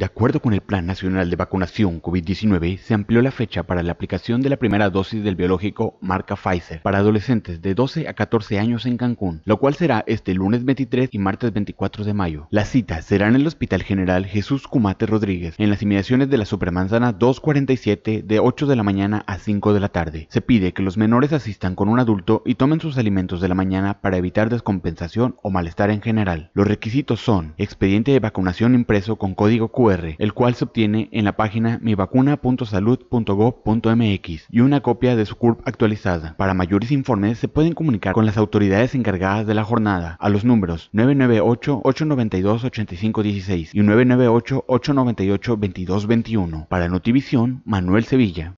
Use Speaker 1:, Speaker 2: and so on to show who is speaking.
Speaker 1: De acuerdo con el Plan Nacional de Vacunación COVID-19, se amplió la fecha para la aplicación de la primera dosis del biológico marca Pfizer para adolescentes de 12 a 14 años en Cancún, lo cual será este lunes 23 y martes 24 de mayo. Las citas serán en el Hospital General Jesús Cumate Rodríguez, en las inmediaciones de la Supermanzana 247 de 8 de la mañana a 5 de la tarde. Se pide que los menores asistan con un adulto y tomen sus alimentos de la mañana para evitar descompensación o malestar en general. Los requisitos son expediente de vacunación impreso con código QR el cual se obtiene en la página mivacuna.salud.gov.mx y una copia de su CURP actualizada. Para mayores informes se pueden comunicar con las autoridades encargadas de la jornada a los números 998-892-8516 y 998-898-2221. Para Notivisión, Manuel Sevilla.